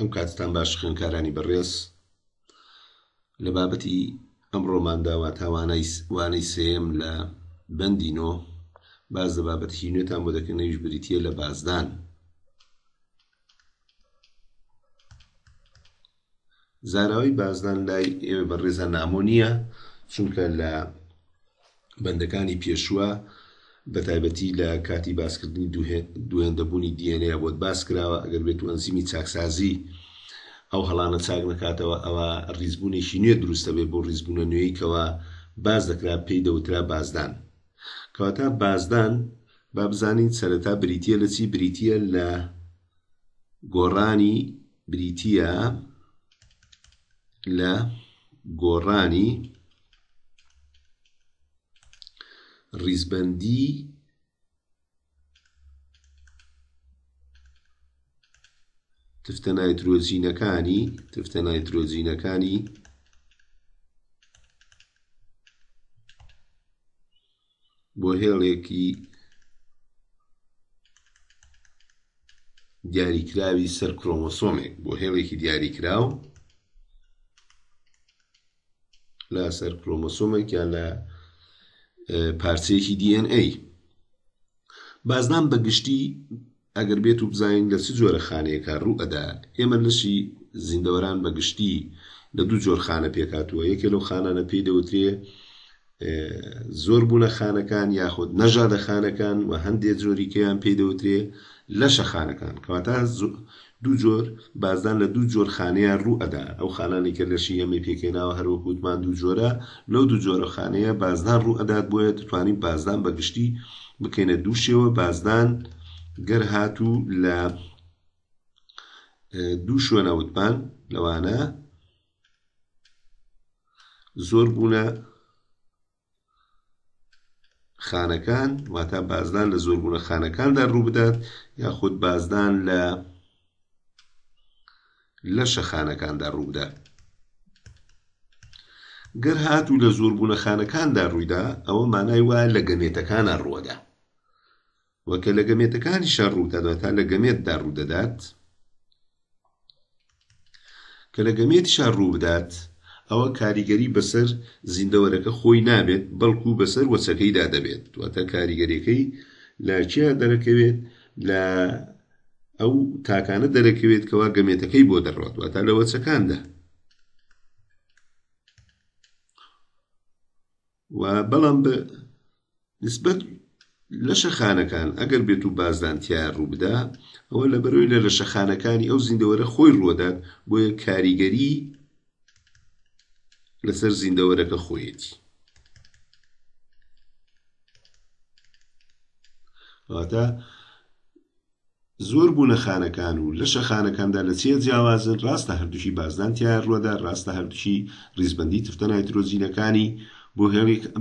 ئەم کاتستان باش خوێنکارانی بەڕێز لە بابەتی ئەمڕۆمانداوا تاوانەی سم لە بەندینۆ باز لە بابەتی نوێتان بۆ دەکەنەویش بریتە لە بازدان زاراوی بازدان لای ئێوە بەڕێزە نامۆ نییە چونکە لە بەندەکانی پێشوە بەتایبەتی لە کاتی باسکردنی دوێندەبوونی دیێنەیە بۆت باس کراوە ئەگەر بێت ئەنزیمی چاکسازی ئەو هەڵانە چاک نکاتەوە ئەوە ریزبوونێکی نوێ دروستە بێ بۆ ریزبوونە نوێیکەوە باز دەکرا پێی دەوترا بازدان کەواتە بازدان با بزانین سەرەتا بریتە لە چی بریتە لە گۆڕانی بریتە لە گۆڕانی ریزبندی تفتە نایترۆزینەکانی تفتە نایترۆزینەکانی بۆ هێڵێکی دیاریکراوی سەر کرۆمۆسۆمێک بۆ هێڵێکی دیاریکراو لە سەر کرۆمۆسۆمێکیان لە پارچەیەکی DNA بازنام بەگشتی ئەگەر بێت و بزانین لە چی جۆرە خانەیەکە ڕوو ئەدا ئێمە لەشی زیندەوەران بەگشتی لە دوو جۆر خانە پێکاتوە یەکێ لەو خانانە پێی دەوترێ زۆر بوونە خانەکان یاخود نەژادە خانەکان و هەندێک جۆریکەیان پێی دەوترێ لە شەخانەکان کەواتە دوو جۆر بازدان لە دوو جۆر خانەیە ڕوو ئەدا ئەو خانانی کە لەشی ئەمە پێکەێناوە هەروەکووتمان دوو جۆرە لەو دوو جۆرە خانەیە بازدان ڕوو ئەدات بۆیە دەتوانین بازدان بەگشتی بکەینە دوو شێوە بازدان گەر هاتوو لە دوو شوێنەوتمان لەوانە زۆر بوونە خانەکان واتە بازدان لە زۆربوونە خانەکاندا ڕوو بدات یاخود بازدان لە لە شەخانەکاندا ڕوودا. گەر هاتوو لە زۆربوونە خانەکاندا ڕوویدا ئەوە مانای وایە لە گەمێتەکانە ڕووەدا. وەکە لە گەمێتەکانی شە ڕوودەدا تا لە گەمێتدا ڕوودەدات، کە لە گەمێتی شار ڕوو بدات، ئەوە کاریگەری بەسەر زیندەوەرەکە خۆی نابێت بەڵکو بەسەر وەچەکەیدا دەبێت واتە کاریگەریەکەی لاچیا دەرەکەوێت لە ئەو تاکانە دەرەکەوێت کەوا گەمێتەکەی بۆ دەڕاتوە تا لەوە چەکاندا و بەڵام بە نسبەت لە شەخانەکان ئەگەر بێت و بازدانتیار ڕووبدا ئەوە لە بەرەوەی لە لە شەخانەکانی ئەو زیندەوەرە خۆی ڕوەدات بۆیە کاریگەری لەسەر زیندەوەرەکە خۆیەتی واتە زۆر بوونە خانەکان و لەشە خانەکاندا لە چێ جیاوازن ڕاستە هەردووشی بازدانتیان ڕوەدا ڕاستە هەردووشی ریزبندی تفتە نایترۆزینەکانی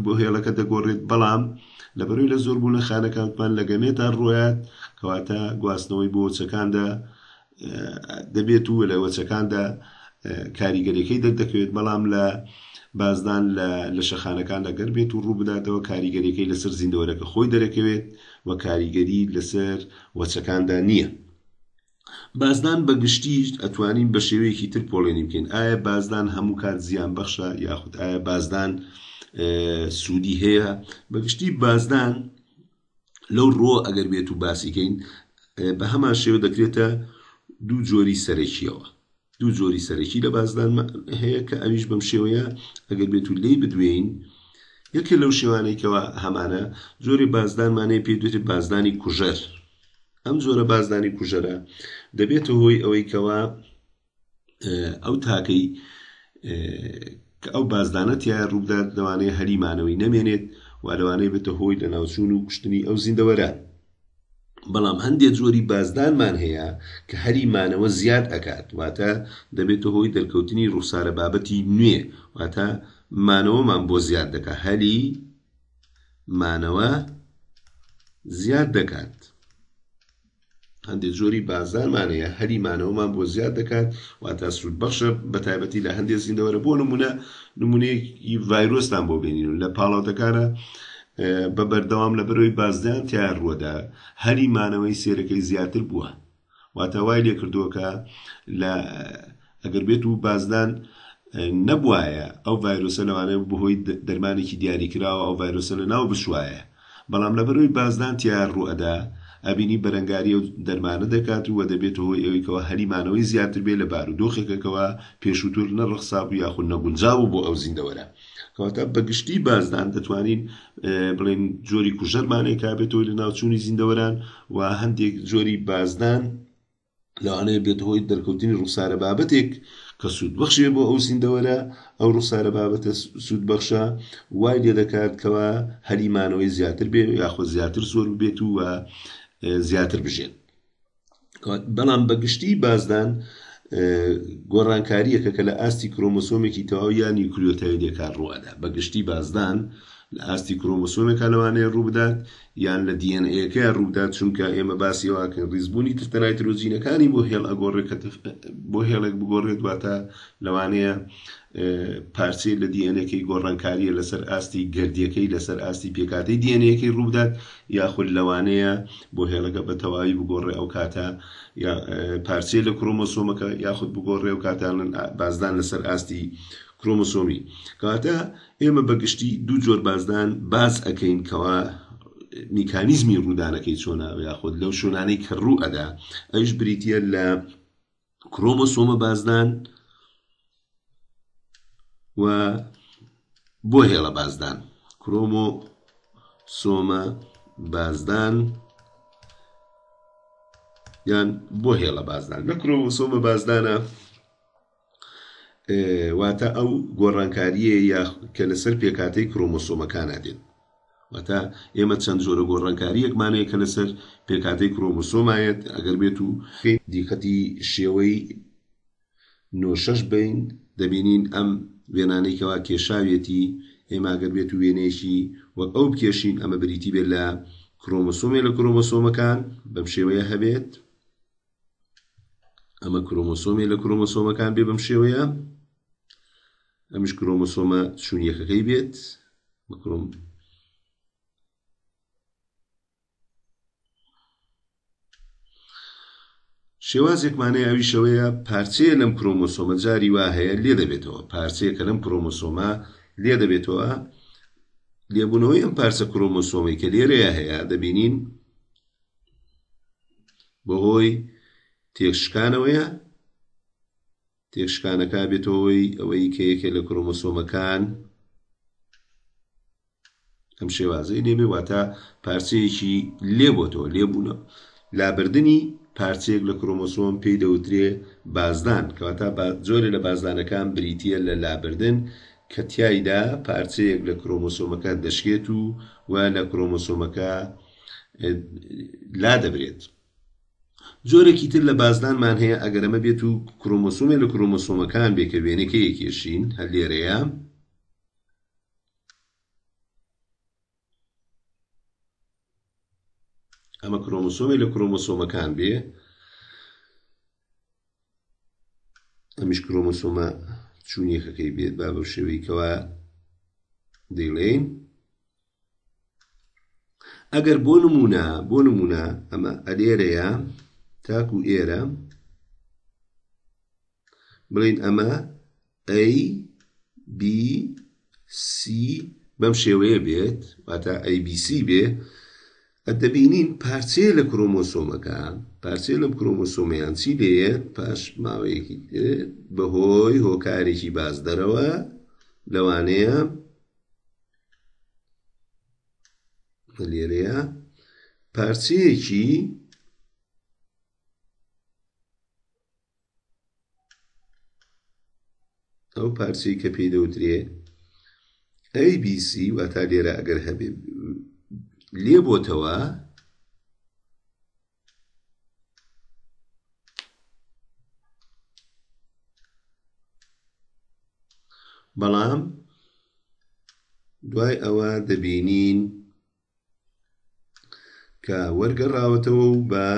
بۆ هێڵەکە دەگۆڕێت بەڵام لەبەروی لە زۆر بوونە خانەکانتان لەگەمێتان ڕۆیات کەواتە گواستنەوەی بۆ وچەکاندا دەبێت و لە وەچەکاندا کاریگەریەکەی دەردەکەوێت بەڵام لە بازدان لە شەخانەکان لەگەر بێت و ڕوو بداتەوە کاریگەریەکەی لەسەر زیندەوەرەکە خۆی دەرەکەوێت و کاریگەری لەسەر وەچەکاندا نییە. بازدان بە گشتیش ئەتوانین بە شێوەیەکی تر پۆڵێنی بکەین ئایا بازدان هەموو کات زیان بەخشە یاخود ئایا بازدان سوودی هەیە بەگشتی بازدان لەو ڕۆ ئەگەر بێت و باسیکەین بە هەمان شێوە دەکرێتە دوو جۆری سەرەکیەوە دوو جۆری سەرەکی لە بازدان هەیە کە ئەویش بەم شێوەیە ئەگەر بێت و لێی بدوێین یەکی لەو شێوانێکەوە هەمانە زۆری بازدانمانەیە پێ دوێتی بازدانی کوژەر ئەم زۆرە بازدانی کوژەرە دەبێتە هۆی ئەوەی کەەوە ئەو تاکەی کە ئەو بازدانە تیا ڕوودا دەوانەیە هەریمانەوەی نەمێنێت وادەوانەیە بێتە هۆی لە ناوچوون و کوشتنی ئەو زیندەوەرە بەڵام هەندێک جۆری بازدانمان هەیە کە هەریمانەوە زیاد ئەکات واتە دەبێتە هۆی دەرکەوتنی ڕووسارە بابەتی نوێ واتە مانەوەمان بۆ زیاد دەکات هەلی مانەوە زیاد دەکات هەندێک جۆری بازارمانەیە هەری مانەوەمان بۆ زیاد دەکات واتە سوود بەخشە بە تایبەتی لە هەندێک زیندەوەرە بۆ نمونە نمونەیەکی ڤایرۆستان بۆ بینین لە پاڵاوتەکانە بە بەردەوام لە بەرەوەی بازدان تیار ڕووەدا هەری مانەوەی سێرەکەی زیاتر بووە واتە وای لێ کردووەکە لە ئەگەر بێت و بازدان نەبواە ئەو ڤایرۆسە لەوانەیە بهۆی دەرمانێکی دیاریکراوە ئەو ڤایرۆسە لە ناو بشوایە بەڵام لە بەروی بازدان تیار ڕوئەدا ئەبینی بەرەنگاری و دەرمانە دەکات و وەدەبێتەوە ئەوەیەوە هەریمانەوەی زیاتر بێ لە بارودۆخێکەکەەوە پێشوتور نەڕخساب و یاخود نەگونجاو بۆ ئەو زیندەوەرە کەواتە بەگشتی بازدان دەتوانین بڵێن جۆری کوژەرمانێک کابێتەوە لە ناوچووی زیندەوەران و هەندێک جۆری بازدان لەوانەیە بێت هۆی دەرکەوتنی ڕووسارە بابەتێک کە سوودبخشێ بۆ ئەو سیندەوەرە ئەو ڕووسارە بابەتە سوودبەخشە وای لێ دەکات کەەوە هەریمانەوەی زیاتر بێ یاخۆ زیاتر زۆر بێت و زیاتر بژێت بەڵام بەگشتی بازدان گۆڕانکاریەکە کە لە ئاستی کرۆمۆسۆمێکی تەواو یانی کلیۆتەوی دێکار ڕوادا بەگشتی بازدان لە ئاستی کرۆمۆسۆمێکە لەوانەیە ڕووبدات یان لە دیNAەکە ڕووبدات چونکە ئێمە باسی واکەن ریزبوونی ترتەنای ترۆزینەکانی بۆ هێڵ ئەگۆڕێکەت بۆ هێڵێک بگۆڕێت واتە لەوانەیە پارچەی لە دیNAەکەی گۆڕانکاریە لەسەر ئاستی گردیەکەی لەسەر ئاستی پێکاتی دیNAەکەی ڕووبدات یاخود لەوانەیە بۆ هێڵەکە بە تەواوی بگۆڕێ ئەو کاتە پارچەی لە کرۆمۆسۆمەکە یاخود بگۆڕێ و کاتانن بازدان لەسەر ئاستی کرۆمۆسۆمی کاتە ئێمە بەگشتی دوو جۆر بازدان باز ئەەکەین کەوا میکانیزمی ڕوودانەکەی چۆناوە یاخۆت لەو شوۆنانەی کە ڕوو ئەدا ئەش بریتە لە کرۆمۆسۆمە بازدان و بۆ هێڵە بازدان کرۆمۆ سۆمە بازدان یان بۆ هێڵە بازدان لە کرۆمۆسۆمە بازدانە واتە ئەو گۆڕانکاریە یا کە لەسەر پێکاتەی کرۆمۆسۆمەکان ئادێن واتە ئێمە چەند جۆرە گۆڕانکاریەکمانەیە کە لەسەر پێکاتەی کرۆمۆسۆمایەت ئەگەر بێت و دیقەتی شێوەی نۆشەش بین دەبینین ئەم وێنانێکەوە کێشاوێتی ئێماگەر بێت و وێنێشی وەک ئەو بکێشین ئەمە بریتی بێت لە کرۆمۆسۆمێ لە کرۆمۆسۆمەکان بەم شێوەیە هەبێت ئەمە کرۆمۆسۆمێ لە کرۆمۆسۆمەکان بێ بەم شێوەیە ئەمش کرۆمۆسۆمە چوونیەکەەکەی بێت بکرۆم شێوازێکمانەیە ئەوی شەوەیە پارچەیە لەم کرۆمۆسۆمە جاری وا هەیە لێ دەبێتەوە پارچەیە کە لەم کرۆمۆسۆمە لێ دەبێتەوە لێبوونەوەی ئەم پارچە کرۆمۆسۆمی کە لێرەیە هەیە دەبینین بەهۆی تێشکانەوەیە تێشکانەکە بێتەوەی ئەوەی کەیەکە لە کرۆمەسۆمەکان ئەم شێوازەی نێمێ واتە پارچەیەکی لێبتەوە لێبوونە لابردننی پارچێک لە کرۆمۆسۆم پێی دەوترێ بازدان کەواتە زۆرە لە بازدانەکان بریتە لە لابردن کە تایدا پارچەیەک لە کرۆمۆسۆمەکە دەشکێت و و لە کرۆمۆسۆمەکە لا دەبرێت. جۆرەی تر لە بازدانمان هەیە ئەگەرەمە بێت و کرۆمۆسومێ لە کرۆمۆسۆمەکان بێکە وێنەکە یەکێشین هە لێرەیە ئەمە کرۆمۆسۆمی لە کرۆمۆسۆمەکان بێ ئەمیش کرۆمۆسۆمە چوونیەکەەکەی بێت با بە شێوەیەوە دەیڵێن ئەگەر بۆ نمونە بۆ نمونە ئەمە ئەلێرەیە تاکو ئێرە بڵین ئەمە A B C بەم شێوەیە بێت واتە ABC بێ دەبینین پارچێ لە کرۆمۆسۆمەکان پارچێ لەم کرۆمۆسۆمیان چی لێە پاش ماوەیەکی بەهۆی هۆکارێکی باز دەرەوە لەوانەیە لێرەیە پارچەیەکی ئەو پارچەی کە پێی دەوترێ ABC و تا لێرە ئەگەر هەبێ لێ بۆتەوە بەڵام دوای ئەوە دەبینین کە وەرگەڕاوەتەوە بە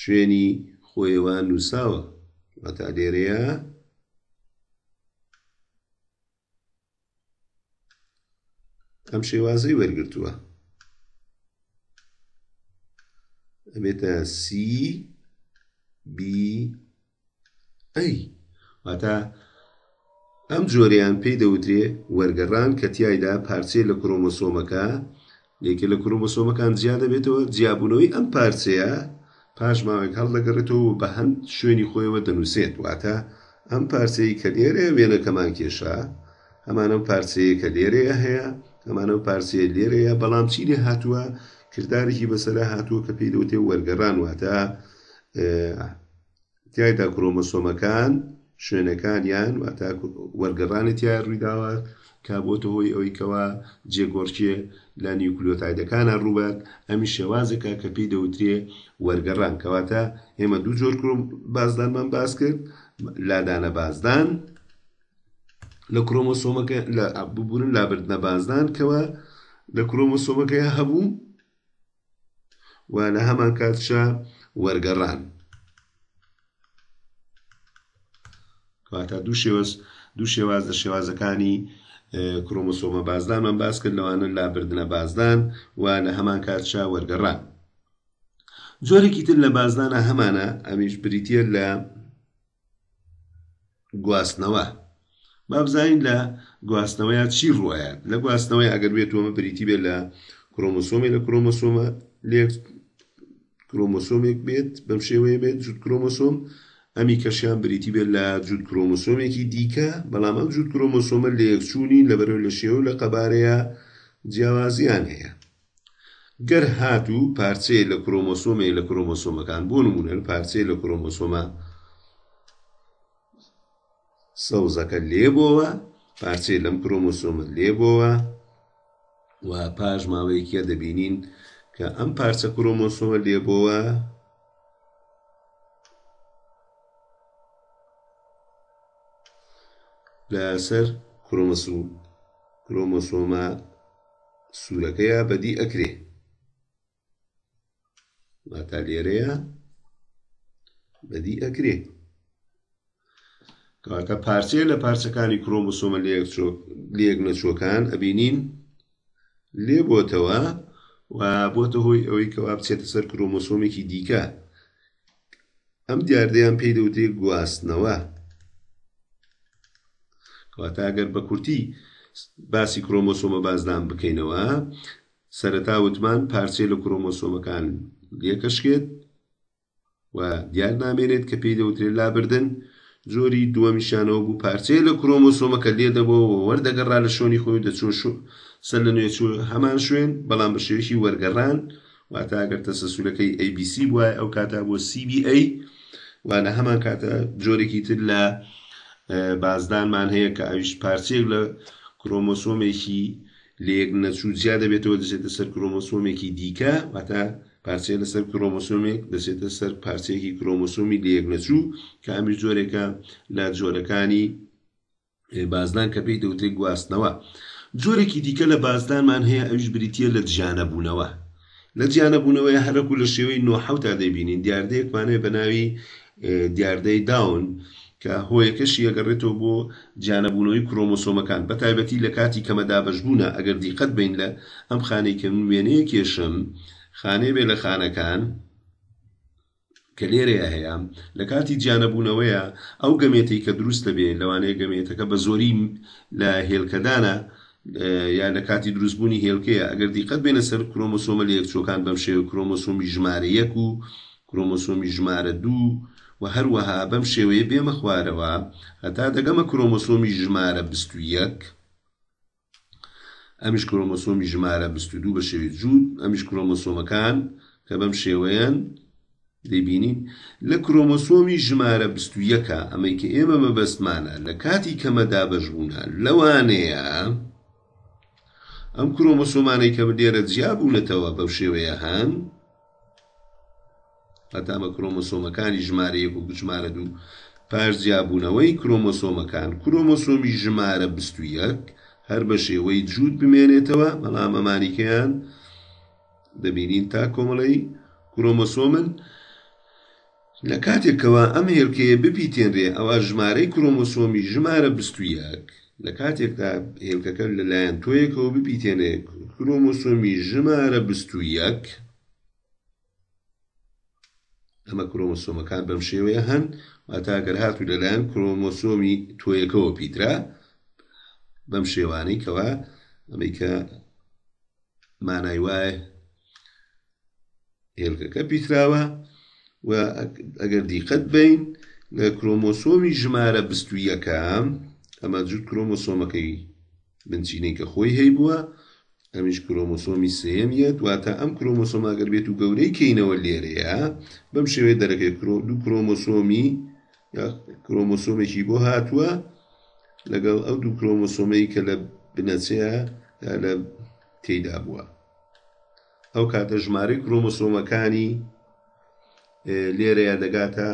شوێنی خۆیەوە نووساوە متى ديريا ئەم شێوازەی وەرگتووە ئەبێتە سی ئەی واتە ئەم جۆریان پێی دەوترێ وەرگەڕان کە تایدا پارچێ لە کرۆمۆسۆمەکە لێکە لە کرۆمۆسۆمەکان جیا دەبێتەوە جیاببوونەوەی ئەم پارچەیە پاش ماوێک هەڵدەگەڕێتەوە و بە هەند شوێنی خۆیەوە دەنووسێت واتە ئەم پارچەی کە لێرێ وێنەکەمان کێشە ئەمانم پارچەیە کە لێرەیە هەیە ئەمانە پارچەیە لێرەیە بەڵام چی لێ هاتووە کردارێکی بەسەرا هاتووە کە پێی دەوتێ وەرگەڕان واتە تایدا کرۆمەسۆمەکان شوێنەکانیان وەرگڕانی تیا ڕوویداوە کابۆتە هۆی ئەوەی کەوا جێگۆڕچیە لە نیوکلۆتایدەکانە ڕووبات ئەمی شێوازەکە کە پێی دەوترێ وەرگەڕان کەواتە ئێمە دوو جۆر کۆم بازدانمان باز کرد لادانە بازدان لە کرۆمۆسۆمەکە لە ببوورن لابردنە بازدان کەوە لە کرۆمۆسۆمەکەی هەبوو و لە هەمان کاتشە وەرگەڕان واتە دوو شێوەز دوو شێواز لە شێوازەکانی کرۆمۆسۆمە بازدان من باس کرد لەوانە لابردنە بازدان و لە هەمان کاتشا وەرگەڕان جۆرێکی تر لە بازدانە هەمانە ئەمیش بریتە لە گواستنەوە بابزین لە گواستنەوەیان چی ڕوایە لە گواستنەوەی ئەگەر بێت ومە بریتی بێت لە کرۆمۆسۆمی لە کرۆمۆسۆمە لێ کرۆمۆسۆمێک بێت بەم شێوەیە بێت جوود کرۆمۆسۆم ئەمی کەشیان بریتی بێت لە جوود کرۆمۆسۆمێکی دیکە بەڵام ئەم جوود کرۆمۆسۆمە لە یەکچوونی لەبەرەوە لە شێوە لە قەبارەیە جیاوازیان هەیە گەر هاتوو پارچەیە لە کرۆمۆسۆمێک لە کرۆمۆسۆمەکان بۆ نمونە پارچەیە لە کرۆمۆسۆمە سەوزەکە لێبەوە پارچەی لەم کرۆمۆسۆمە لێبەوە و پاش ماوەیەکیە دەبینین کە ئەم پارچە کرۆمۆسۆمە لێبەوە لەسەر کرۆمەسوم کرۆمەسۆمە سوورەکەیە بەدی ئەکرێ تا لێرەیە بەدی ئەکرێ کاکە پارچێ لە پارچەکانی کرۆمەسۆمە لێک نەچووەکان ئەبینین لێ بۆتەوە و بۆتە هۆی ئەوەی کەوا بچێتە سەر کرۆمۆسۆمێکی دیکە ئەم دیاردەیان پێی دەوتێ گواستنەوە کەواتە ئەگەر بە کورتی باسی کرۆمۆسۆمە بازدان بکەینەوە سەرەتا وتمان پارچێ لە کرۆمۆسۆمەکان لێکەشکێت و دیار نامێنێت کە پێی دەوترێت لابردن جۆری دووەمیشانەوە بوو پارچەیە لە کرۆمۆسۆمەکە لێدەبەوە وەردەگەڕا لە شوۆنی خۆی دەچۆشو سەر لە نوێ چوو هەمان شوێن بەڵام بە شێوشی وەرگەڕان واتاگەر تەسەسوولەکەی ABC وایە ئەو کاتا بۆ CBA وانە هەمان کاتە جۆرێکی تر لە بازدانمان هەیە کە ئاویش پارچێک لە کرۆمۆسۆمێکی لێک نەچوو زیاد دەبێتەوە دەچێتە سەر کرۆمۆسۆمێکی دیکە واتە پارچەیە لەسەر کرۆمۆسۆمێک دەچێتە سەر پارچەیەکی کرۆمۆسۆمی لەیەک نەچوو کە ئەمیر جۆرێکە لە جۆرەکانی بازدان کە پێی دەوتێ گواستنەوە جۆرێکی دیکە لە بازدانمان هەیە ئەوش بریتە لە جیانە بوونەوە لە جیانە بوونەوەی هەرەکو لە شێوەی نوحوتا دەبینین دیاردەیەکمانێ بە ناوی دیاردەی داون کە هۆیەکەش ئەگەڕێتەوە بۆ جیانەبوونەوەی کرۆمۆسۆمەکان بە تایبەتی لە کاتی کەمەدا بەشبوونە ئەگەر دیقەت بین لە ئەم خانەی کە من وێنەیە کێشم خانێ بێ لە خانەکان کە لێرەیە هەیە لە کاتی جیانەبوونەوەیە ئەو گەمێتی کە دروستە بێ لەوانەیە گەمێتەکە بە زۆری لە هێلکەدانە یان لە کاتی دروستبوونی هێلکەیە ئەگەر دیقەت بێنە سەر کرۆمۆسۆمە لە یەکچۆکان بەم شێوە کرۆمۆسۆمی ژمارە یەک و کرۆمۆسۆمی ژمارە دوو و هەروەها بەم شێوەیە بێمە خوارەوە هەتا دەگەمە کرۆمۆسۆمی ژمارە یەک ئەمیش کرۆمۆسۆمی ژمارە دوو بە شێوی جوود ئەمیش کرۆمۆسۆمەکان کە بەم شێوەیەن دەیبینین لە کرۆمۆسۆمی ژمارە یەکە ئەمەی کە ئێمە مەبەستمانە لە کاتی کەمەدا بەژبوونە لەوانەیە ئەم کرۆمۆسۆمانەی کە دێرە جیابوونەتەوە بەو شێوەیە هەن ئەتامە کرۆمۆسۆمەکانی ژمارە یەک و ژمارە دوو پارزیابوونەوەی کرۆمۆسۆمەکان کرۆمۆسۆمی ژمارە یەک هەر بە شێوەی جوود بمێنێتەوە بەڵام ئەمانیکەیان دەبینین تا کۆمەڵی کرۆمۆسۆمن لە کاتێکەوە ئەم هێلکەیە بپیتێنرێ ئەوە ژمارەی کرۆمۆسۆمی ژمارە یەک لە کاتێکدا هێلکەکە لەلایەن تۆیەکەوە بپیتێنێ کرۆمۆسۆمی ژمارە یەک ئەمە کرۆمۆسۆمەکان بەم شێوەیە هەن واتاگەر هاتوو لەلایەن کرۆمۆسۆمی تۆیەکەوە پیترا بەم شێوانەی کەوا ئەمیکە مانای وایە هێلکەکە پیتراوە و ئەگەر دیقەت بین لە کرۆمۆسۆمی ژمارە بستویەکەم ئەمە جوود کرۆمۆسۆمەکەی بنچینەی کە خۆی هەیبووە ئەمیش کرۆمۆسۆمی سێمیە دواتە ئەم کرۆمۆسۆماگەر بێت و گەورەی کەینەوە لێرەیە بەم شێوەیە دەرەکەی دوو کرۆمۆسۆمی کرۆمۆسۆمێکی بۆ هاتووە لەگەڵ ئەو دوو کرۆمۆسۆمەی کە لە بنەچەیە لە تێدا بووە ئەو کاتە ژمارە کرۆمۆسۆمەکانی لێرەیە دەگاتە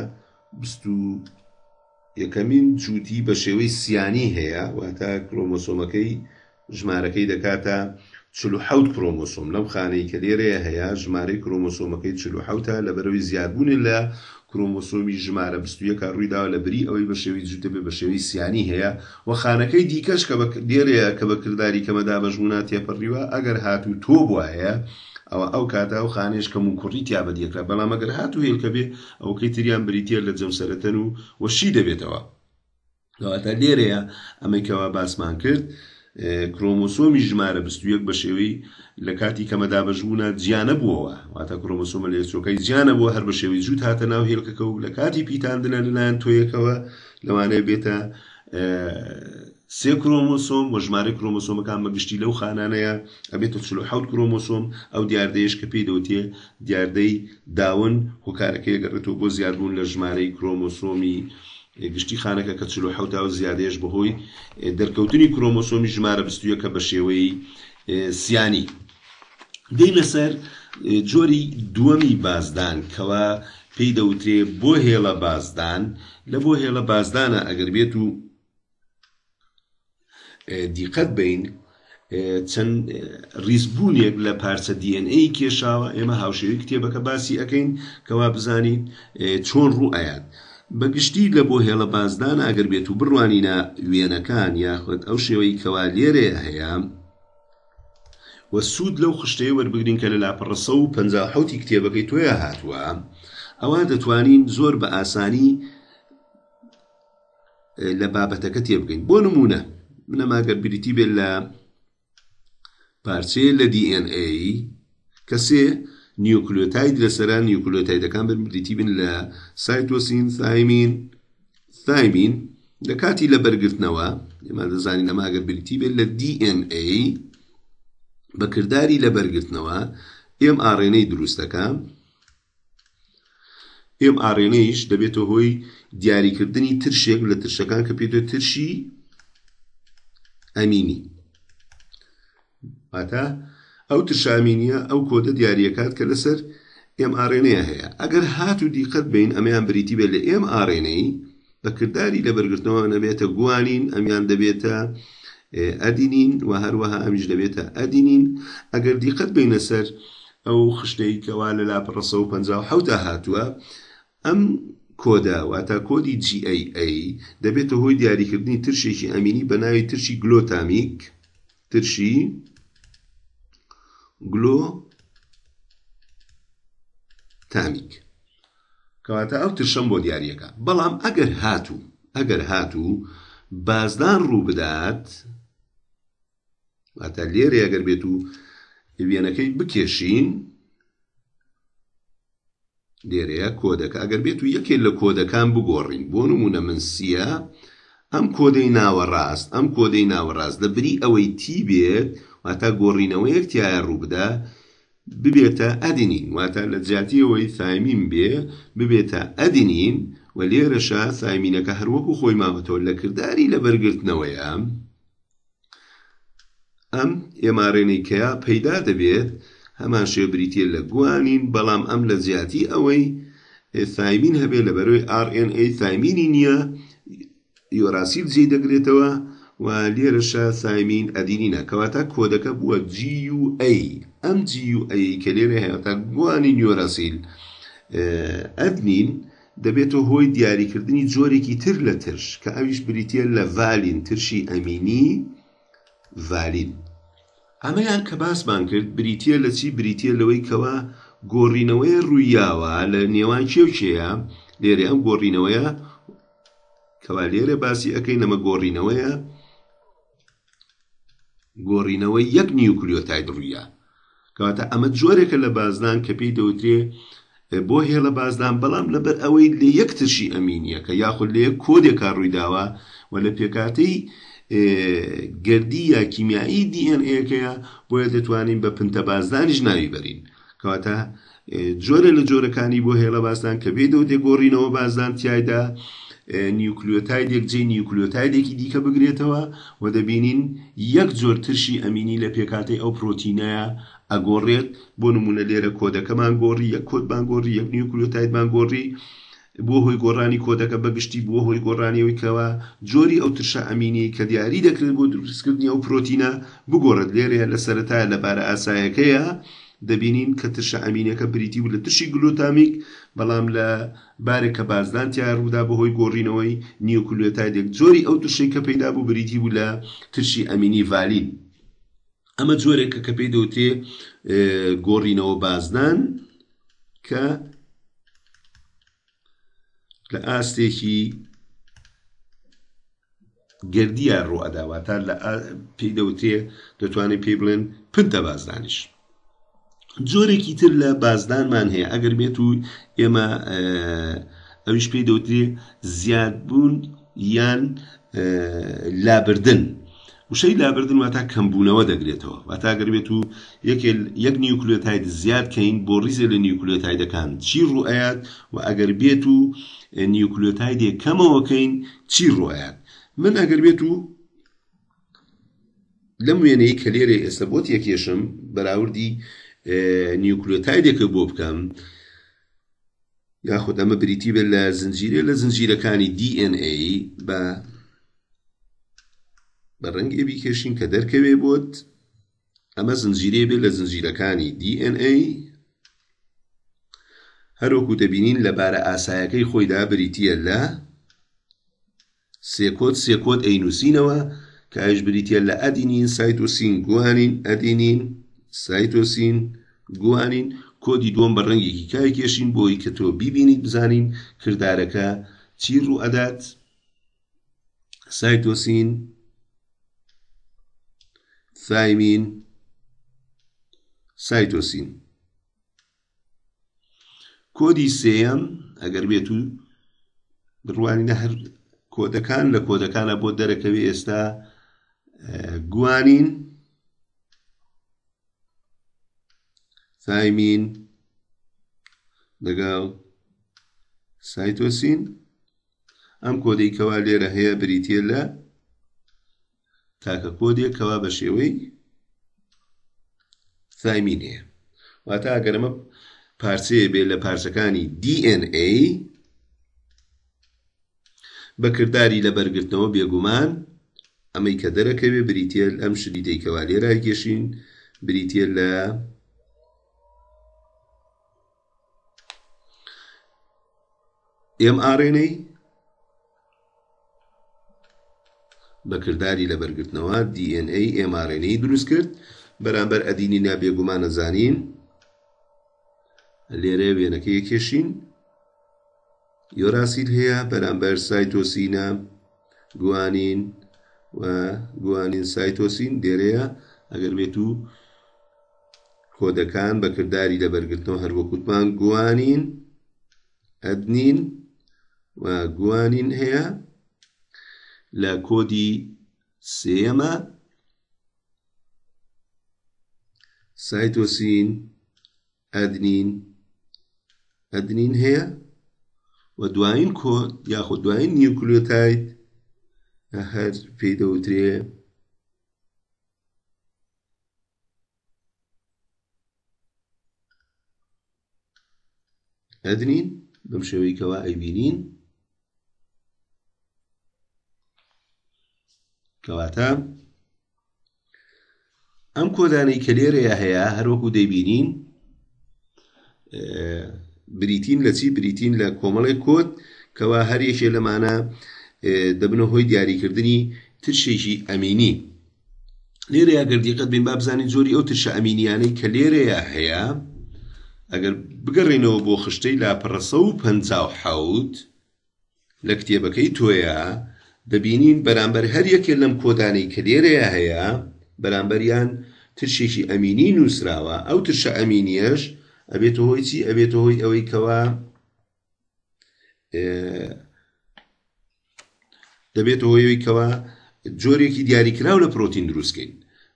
یەکەمین جوتی بە شێوەی سیانی هەیە واتە کرۆمۆسۆمەکەی ژمارەکەی دەکاتە حوت کرۆمۆسۆم لەو خانەی کە لێرەیە هەیە ژمارەی کرۆمۆسۆمەکەی چلوحوتە لە بەرەوەی زیادبوون لە کرۆمۆسۆمی ژمارە بستویەکە ڕوویداوە لە بری ئەوەی بە شێوی جوتە بێ بە شێوی سیانی هەیە و خانەکەی دیکەش کە دێرەیە کە بەکردداری کەمەدا بەژمونا تێپەڕیوە ئەگەر هاتوو تۆ بواە ئەوە ئەو کاتا و خانێش کەم و کوڕی تیابەدیەکە بەڵام ئەگەر هاتوو هێلکە بێ ئەوکەی تریان بریتە لە جەمسەرەتەن و وەشی دەبێتەوە. لەواتە لێرەیە ئەمەیکەوە باسمان کرد کرۆمۆسۆمی ژمارە 21 بە شێوەی لە کاتی کەمەدا بەژبوونا جیانە بووەوە واتە کرۆمۆسۆمە لە چۆکەی جیانە بووە هەر بە شێوەی جووت هاتە ناو هێلکەکە و لە کاتی پیتاندنە لەلایەن تۆیەکەوە لەوانەیە بێتە سێ کرۆمۆسۆم و ژمارە کرۆمۆسۆمەکان بەگشتی لەو خانانەیە ئەبێتە چلو حوت کرۆمۆسۆم ئەو دیاردەیەش کە پێی دەوتێ دیاردەی داون هۆکارەکەی گەڕێتەوە بۆ زیادبوون لە ژمارەی کرۆمۆسۆمی گشتی خانەکە کە چلو حوتا و زیادێش بەهۆی دەرکەوتنی کرۆمۆسۆمی ژمارە بستویەکە بە شێوەی سیانی دەی لەسەر جۆری دووەمی بازدان کەوا پێی دەوترێ بۆ هێڵە بازدان لە بۆ هێڵە بازدانە ئەگەر بێت و دیقەت بین چەند ریزبوونێک لە پارچە DNA کێشاوە ئێمە هاوشێوی کتێبەکە باسی ئەەکەین کەوا بزانین چۆن ڕوو ئاات بەگشتی لە بۆ هێڵە بازدان ئەگەر بێت و بڕوانینە وێنەکان یاخود ئەو شێوەی کەوا لێرێ هەیە وە سوود لەو خشتەیە وەربگرین کە لە لاپەڕسە و پەوتی کتێبەکەی تۆیە هاتووە ئەوە دەتوانین زۆر بە ئاسانی لە بابەتەکە تێبگەین بۆ نمونە منەماگەر بریتی بێت لە پارچەیە لە DNA کەسێ نیوکلۆتاید لەسرە نیوکلۆتایدەکان بریتی بن لە سایتۆسین ثایمین ثایمین لە کاتی لە بەرگرتنەوە ئێمە دەزانین ئەماگە بریتی بێت لە DNA بەکردداری لە بەرگرتنەوە ئێم ئاڕێنەی دروستەکە ئێم ئاڕێنەیش دەبێتە هۆی دیاریکردنی ترشێک لە ترشەکان کە پێێت ترشی ئەمینی واتە ئەو تشامینیە ئەو کۆدە دیارریەکات کە لەسەر ئێم ئاڕێنەیە هەیە ئەگەر هات و دیقەت بین ئەمیان بریتی بێت لە ئێم ئاڕێنەی بەکردداری لە بەرگرتنەوە نەبێتە گوانین ئەمیان دەبێتە ئەدینین و هەروەها ئەمیش دەبێتە ئەدینین ئەگەر دیقەت بینە سەر ئەو خشتەی کەوا لە لاپڕسە و 1950 هاتووە ئەم کۆدا واتە کۆدی GAA دەبێتە هۆی دیاریکردنی ترشێکی ئەمینی بە ناوی ترشی گلۆتامیک ترشی گلۆتامیک کەواتە ئەو ترشەم بۆ دیارەکە بەڵام ئەگەر هاتوو ئەگەر هاتوو بازدان ڕوو بدات واتە لێرە ئەگەر بێت و وێنەکەی بکێشین لێرەیە کۆدەکە ئەگەر بێت و یەکێ لە کۆدەکان بگۆڕین بۆ نمونە من سیە ئەم کۆدەی ناوەڕاست ئەم کۆدەی ناوەڕاست لە بری ئەوەی تی بێت و واتە گۆڕینەوە یەکتیایە ڕووبدا ببێتە ئەدینین واتە لە جاتیەوەی سایمین بێ ببێتە ئەدینین و لێرەشە سایمینەکە هەروەکو خۆی ماوەتەوە لە کردداری لە بەرگرتنەوەیە ئەم ئێمارێنەی کەیا پەیدا دەبێت هەمان شێبریتە لە گوانین بەڵام ئەم لە زیاتی ئەوەی سایمین هەبێت لە بەرەوەی RNA سایمینی نییە یۆراسیب جێ دەگرێتەوە و لێرەشە سایمین ئەدینینە کەواتە کۆدەکە بووە GUA ئەم GUA کە لێرە هەیەتا گوانی نیۆرەسیل ئەدنین دەبێتەوە هۆی دیاریکردنی جۆرێکی تر لە ترش کە ئەویش بریتە لە ڤالین ترشی ئەمینی ڤالین ئەمەیان کە باسمان کرد بریتە لە چی بریتە لەوەی کەوا گۆڕینەوەی ڕوویاوە لە نێوان کێوچەیە لێرە ئەم گۆڕینەوەیە کەوا لێرە باسی ئەەکەی نەمە گۆڕینەوەیە گۆڕینەوەی یەک نیوکلیۆتاید ڕوویە کەواتە ئەمە جۆرێکە لە بازدان کە پێی دەوترێ بۆ هێڵە بازدان بەڵام لەبەر ئەوەی لە یەک تشی ئەمینیە کە یاخود لێ کۆدێکا ڕوویداوە و لە پێکاتەی گردی یا کیمیایی دیNAەکەیە بۆیە دەتوانین بە پنتە بازدانیش ناوی بەرین کەواتە جۆرە لە جۆرەکانی بۆ هێڵە بازدان کە بێ دەوتێ گۆڕینەوە بازدان تایدا نیوکلیۆتایدێک جێ نیوکلیۆتایدێکی دیکە بگرێتەوە و دەبینین یەک زۆر ترشی ئەمینی لە پێکاتی ئەو پرۆتینایە ئەگۆڕێت بۆ نمونە لێرە کۆدەکەمان گۆڕی یەک کۆتمان گۆڕی یەک نیوکلیۆتایدمان گۆڕی بۆ هۆی گۆڕانی کۆدەکە بەگشتی بۆ هۆی گۆڕانیەوەی کەوە جۆری ئەو ترشە ئەمینی کە دیاری دەکرێت بۆ دروستکردنی ئەو پرۆتینە بگۆڕێت لێرەیە لە سەرتای لەبارە ئاسایەکەیە دەبینین کە ترشە ئەمینەکە بریتی و لە تشی گلوتامیک بەڵام لە بارێک کە بازدانتیار ڕوودا بەهۆی گۆڕینەوەی نیوکلوێتایدێک جۆری ئەو توشەی کە پەیدا بوو بریتی بوو لە ترشی ئەمینی ڤالین ئەمە جۆرێکە کە پێی دەوتێ گۆڕینەوە بازدان کە لە ئاستێکی گردیان ڕوئداواتان لە پێی دەوتێ دەتوانێت پێی بڵێن پنتە بازدانیش. جۆرێکی تر لە بازدانمان هەیە ئەگەر بێت و ئێمە ئەویش پێی دەوترێ زیادبوون یان لابردن وشەی لابردن وا تا کەمبوونەوە دەگرێتەوە و تاگەر بێت و یەک نیوکلێتاید زیاد کەین بۆ ریزە لە نیوکلێتایدەکان چی ڕوئات و ئەگەر بێت و نیوکلێتایدێ کەمەوەکەین چی ڕوئات من ئەگەر بێت و لەم وێنەی کەلێرە ئێستا بۆت یەکێشم بەراوردی نیوکلۆتایدێکە بۆ بکەم یاخود ئەمە بریتی بێت لە زنجیرە لە زنجیرەکانی DNA بە بە ڕەنگێ بیکەشین کە دەرکەوێ بۆت ئەمە زنجیرێ بێت لە زنجیرەکانی DNA هەروکو دەبینین لەبارە ئاسایەکەی خۆیدا بریتە لە سێکۆت سێکۆت ئەینوسینەوە کە ئەش بریتە لە ئەدینین سایت و سینگوانین ئەدینین سایتۆسین گوانین کۆدی دۆم بە ڕەنگێکی کای کێشین بۆی کە تۆ بیبینیت بزانین کردارەکە چی ڕوو ئەدات سایتۆسین ثایمین سایتۆسین کۆدی سێم ئەگەر بێت و بڕوانینە هەر کۆدەکان لە کۆدەکانە بۆ دەرەکەوی ئێستا گوانین ثایمین لەگەڵ سایتۆسین ئەم کۆدەی کەوا لێرە هەیە بریتە لە تاکە کۆدێکەوە بە شێوەی ثایمینەیە واتە ئەگەرمە پارچەیە بێ لە پارچەکانی DNA بەکردداری لە بەرگرتنەوە بێگومان ئەمەی کە دەرەکەوێ بریتێل ئەم شدیدەی کەوا لێرا گێشین بریتێل لە ئێمRNA بە کردداری لە بەرگرتنەوە DNA ئMRNA دروست کرد بەرامبەر ئەدینی نابێگومانە زانین لێرە وێنەکەی کێشین یۆراسیل هەیە بەرامبەر سایتۆسینە گوانین و گوانین سایتۆسین دێرەیە ئەگەر بێت و کۆدەکان بە کردداری لە بەرگرتنەوە هەروەکوتمان گوانین ئەدنین گوانین هەیە لە کۆدی سێمە سایتۆسین ئەدنین ئەدنین هەیە و دوایین کۆد یاخود دوایین نیوکلۆتایت هەر پێی دەوترێ ئەدنین بەم شێوەیەکەوە ئەیبینین کەواتە ئەم کۆدانەی کە لێرەیە هەیە هەروەکو دەیبینین بریتین لە چی بریتین لە کۆمەڵی کۆت کەوا هەرێشێ لەمانە دەبنە هۆی دیاریکردنی ترشێکی ئەمینی لێرەیە گردیقت بین بابزانانی زۆری ئەو ترشە ئەمینیانەی کە لێرەیە هەیە ئەگەر بگەڕێنەوە بۆ خشتەی لاپەڕسە و پ حوت لە کتێبەکەی تۆیە دەبینین بەرامبەر هەر یەکێ لەم کۆدانەی کە لێرەیە هەیە بەرامبەریان ترشێکی ئەمینی نووسراوە ئەو ترشە ئەمینیەش ئەبێتە هۆی چی ئەبێتە هۆی ئەوەی کەوا دەبێتە هۆیەوەی کەوا جۆرێکی دیاریکراو لە پرۆتین دروستکەین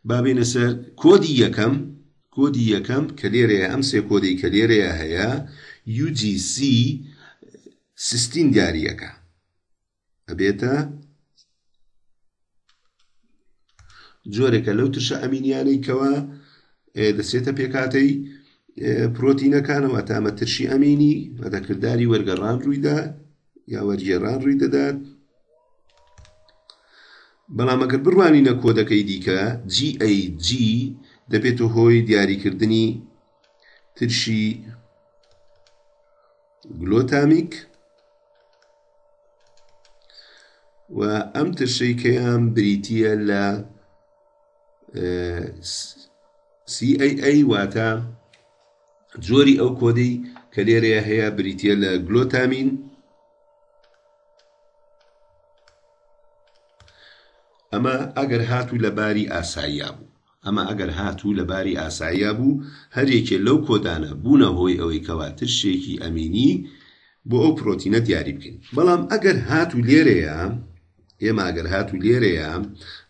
بابێنە سەر کۆدی یەکەم کۆدی یەکەم کە لێرەیە ئەم سێ کۆدەی کە لێرەیە هەیە UGC سیستین دیاریەکە ئەبێتە جۆرێکە لەو ترشە ئەمینیانەی کەوە دەسێتە پێکاتەی پرۆتینەکانەوە تامە ترشی ئەمینی ئەدەکردداری وەرگەڕان ڕوویدا یا وەرجێران ڕووی دەدات بەڵام ئەگەر بڕوانینە کۆدەکەی دیکە GAG دەبێت و هۆی دیاریکردنی ترشی گلۆتامیک و ئەم ترشەی کەیان بریتە لە CIA واتە جۆری ئەو کۆدەی کە لێرەیە هەیە بریتە لە گلۆتامین ئەمە ئەگەر هاتوو لە باری ئاساییە بوو ئەمە ئەگەر هاتوو لە باری ئاساییە بوو هەرێکێ لەو کۆدانە بوونە هۆی ئەوەی کەواترشێکی ئەمینی بۆ ئەو پرۆتینە دیاری بکەین بەڵام ئەگەر هاتوو لێرەیە ئێماگەر هاتو لێرەیە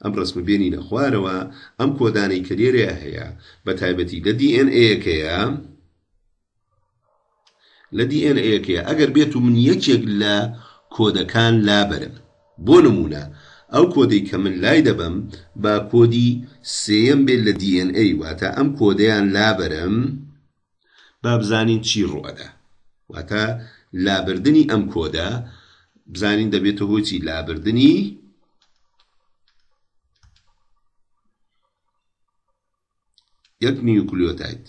ئەم ڕسممە بێنینە خوارەوە ئەم کۆدانەی کە لێرەیە هەیە بە تایبەتی لە دیNAەیە لە دیNAەیە ئەگەر بێت و من یەکێک لە کۆدەکان لابرم بۆ نمونە ئەو کۆدەی کە من لای دەبم با کۆدی سم بێت لە دیNA واتە ئەم کۆدەیان لابرم با بزانین چی ڕوەدا واتە لابردنی ئەم کۆدا بزانین دەبێتە هۆچی لابردنی یەک نیوکلیۆتایت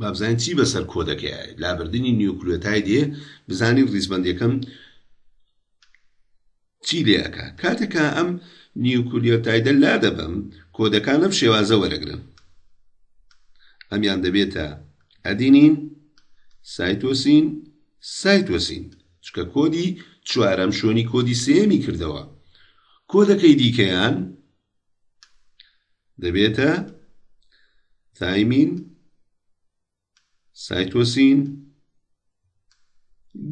بابزانین چی بەسەر کۆدەکەی لابردنی نیوکلیۆتای دێ بزانین ریزبندەکەم چی لێەکە کاتێکە ئەم نیوکلیۆتایدە لا دەبم کۆدەکانم شێوازە وەرەگرم ئەمیان دەبێتە ئەدینین سایتۆسین سایت وەسین چکە کۆدی چوارەم شوێنی کۆدی سێمی کردەوە کۆدەکەی دیکەیان دەبێتە تایمین سایتۆسین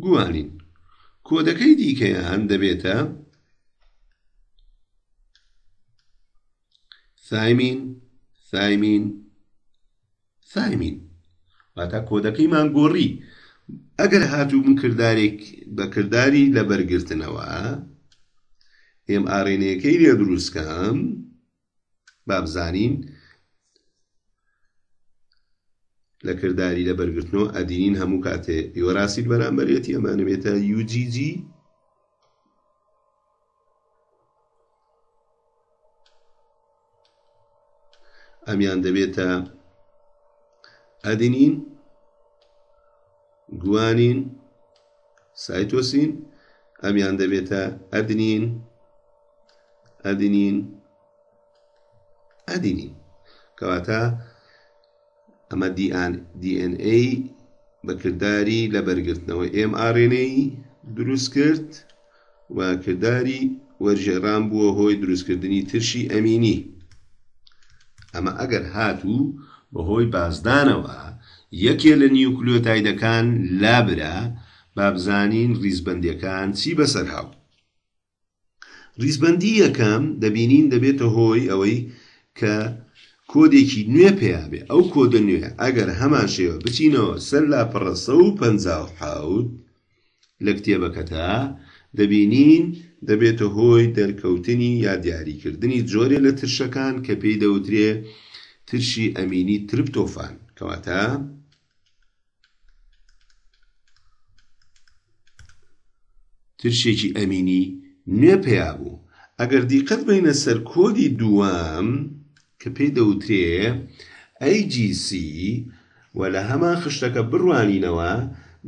گوانین کۆدەکەی دیکەیان دەبێتە ثایمین ثایمین ثایمین واتە کۆدەکەیمان گۆڕی ئەگەر هاتوو بن کردارێک بە کردداری لە بەرگرتنەوە ئێم ئارێنەیەەکەی لێ دروستکەم بابزانین لە کردداری لە بەرگرتنەوە ئەدینین هەموو کاتێ یۆڕاستید بەرامبەرێتی ئەمانەبێتە یوجیG ئەمیان دەبێتە ئەدینین گوانین سایتۆسین ئەمیان دەبێتە ئەدنین ئەدنین ئەدینین کەواتە ئەمە DNA بەکردداری لە بەرگرتنەوەی MRNA دروست کرد و کردداری وەرژێڕان بووە هۆی دروستکردنی ترشی ئەمینی ئەمە ئەگەر هاتوو بەهۆی بازدانەوە یەکێ لە نیوکلۆتایدەکان لابرا بابزانین ریزبندیەکان چی بەسەر هاو ریزبندی یەکەم دەبینین دەبێتە هۆی ئەوەی کە کۆدێکی نوێ پێیاابێ ئەو کۆدە نوێ ئەگەر هەمان شێوە بچینەوە سەر لاپەڕەسە و پ حوت لە کتێبەکەتا دەبینین دەبێتە هۆی دەرکەوتنی یا دیاریکردنی جۆرێ لە ترشەکان کە پێی دەوترێ ترشی ئەمینی ترپتۆفان کەواتە ترشێکی ئەمینی نوێ پێیا بوو ئەگەر دیقەت بینە سەر کۆدی دووەم کە پێی دەوترێ ئەیGC و لە هەمان خشتەکە بڕوانینەوە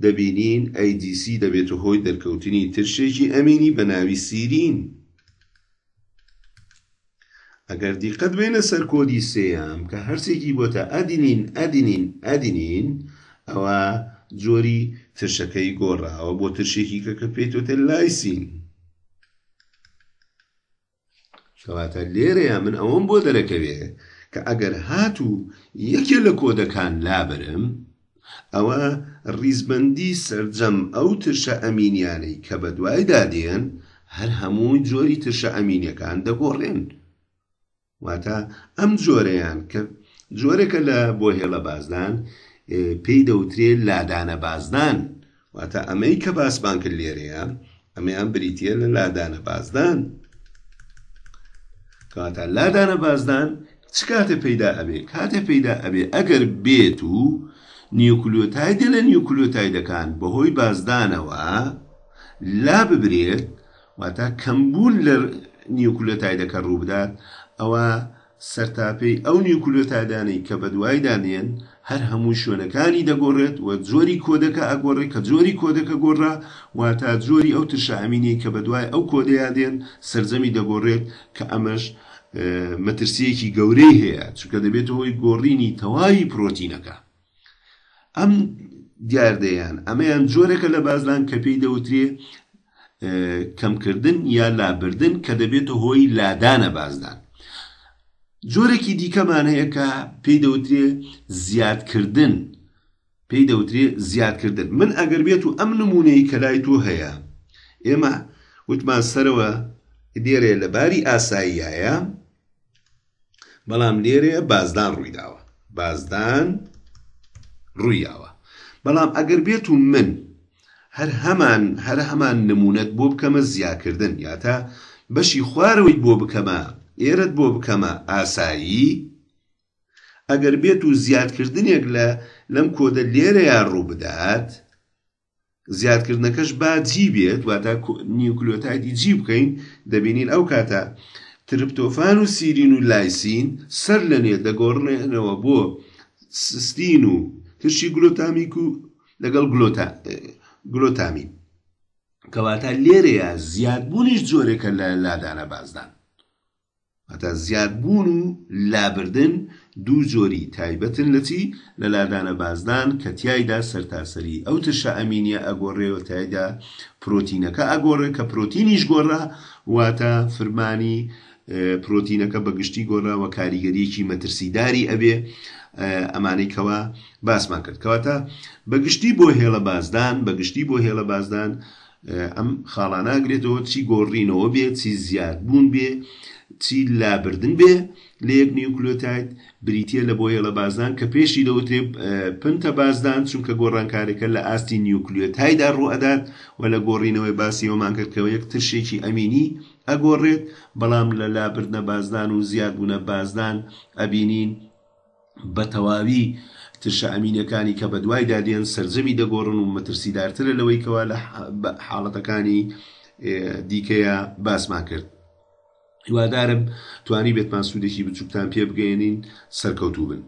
دەبینین ئەیDC دەبێت هۆی دەرکەوتنی ترشێکی ئەمینی بە ناوی سیرین ئەگەر دیقەت بێنە سەر کۆدی سێیان کە هەرسێکی بۆتە ئەدینین ئەدینین ئەدینین ئەوە جۆری ترشەکەی گۆڕاوە بۆ ترشێکی کەکە پێیتۆتە لای سین کەواتە لێرەیە من ئەوەم بۆ دەرەکەوێ کە ئەگەر هاتوو یەکێ لە کۆدەکان لابرم ئەوە ریزبندی سرجەم ئەو ترشە ئەمینیانەی کە بە دوای دادێن هەر هەموو جۆری ترشە ئەمینیەکان دەگۆڕێن واتە ئەم جۆرەیان کە جۆرێکە لە بۆ هێڵە بازدان پێی دەوترێت لادانە بازدان واتە ئەمەی کە باسمان کرد لێرەیە ئەمەیان بریتە لە لادانە بازدان کاتە لادانە بازدان چ کاتە پەیدا ئەبێ کاتە پەیدا ئەبێ ئەگەر بێت و نیوکلۆتایدە لە نیوکلۆتایدەکان بەهۆی بازدانەوە لا ببرێت واتە کەمبوون لە نیوکلۆتایدەکە ڕووبدات ئەوە سەرتاپی ئەو نیوکلۆتادانەی کە بە دوای دانێن هەر هەموو شوێنەکانی دەگۆڕێت و جۆری کۆدەکە ئەگۆڕێت کە جۆری کۆدەکە گۆڕا وا تا جۆری ئەو تشەامینی کە بەدوای ئەو کۆدەیە دێن سەررجەمی دەگۆڕێت کە ئەمەش مەترسیەکی گەورەی هەیە چونکە دەبێتەوەی گۆڕینی تەواوی پرۆتینەکە ئەم دیاردەیان ئەمەیان جۆرەکە لە بازدان کە پێی دەوترێ کەمکردن یا لابردن کە دەبێتە هۆی لادانە بازدان جۆرێکی دیکەمان هەیە کە پێی دەوترێ زیادکردن پێی دەوترێ زیادکردن من ئەگەر بێت و ئەم نمونەی کەلای تۆ هەیە ئێمە وتمان سەرەوە دێرێ لە باری ئاساییایە بەڵام لێرێ بازدان ڕوویداوە بازدان ڕوویاوە بەڵام ئەگەر بێت و من هەر هەمان هەر هەمان نمونەت بۆ بکەمە زیاکردن یا تا بەشی خوارەوەی بۆ بکەمە ئێرت بۆ بکەمە ئاسایی ئەگەر بێت و زیادکردنێک لە لەم کۆدە لێرەیان ڕوو بدات زیادکردنەکەش باجی بێت واتە نیوکلۆتایدی جی بکەین دەبینین ئەو کاتە ترپتۆفان و سیرین و لایسین سەر لەنێ دەگۆڕنێنەوە بۆ سستین و ترشی گلۆتامیک و لەگەڵ گلۆتامی کەواتە لێرەیە زیادبوونیش جۆرێکە لە لادانە بازدان ئەتا زیادبوون و لابردن دوو جۆری تایبەتن لە چی لە لادانە بازدان کە تایدا سەرتاسەری ئەو تشە ئەمینیە ئەگۆڕێەوە تایدا پرۆتینەکە ئەگۆڕێ کە پرۆتینیش گۆڕە واتە فرمانی پرۆتینەکە بەگشتی گۆڕەوە کاریگەریەکی مەترسیداری ئەبێ ئەمانەی کەوا باسمان کرد کەواتە بەگشتی بۆ هێڵە بازدان بەگشتی بۆ هێڵە بازدان ئەم خاڵاناگرێتەوە چی گۆڕینەوە بێ چی زیاد بوون بێ چی لابردن بێ لەیەک نیوکلۆتایت بریتە لە بۆیە لە بازدان کە پێشی دەوترێ پنتە بازدان چونکە گۆڕانکارێکە لە ئاستی نیوکلیۆتایدا ڕوئدات و لە گۆڕینەوەی باسیەوەمان کردکەوە یەک ترشێکی ئەمینی ئەگۆڕێت بەڵام لە لابردنە بازدان و زیادبوونە بازدان ئەبینین بە تەواوی ترشە ئەمینەکانی کە بە دوای دادێن سرجەمی دەگۆڕن و مەترسیدارترە لەوەی کەوا لە حاڵەتەکانی دیکەیە باسمان کرد هیوادارم توانی بێتمان سوودێکی بچووکتان پێ بگەێنین سەرکەوتوو بن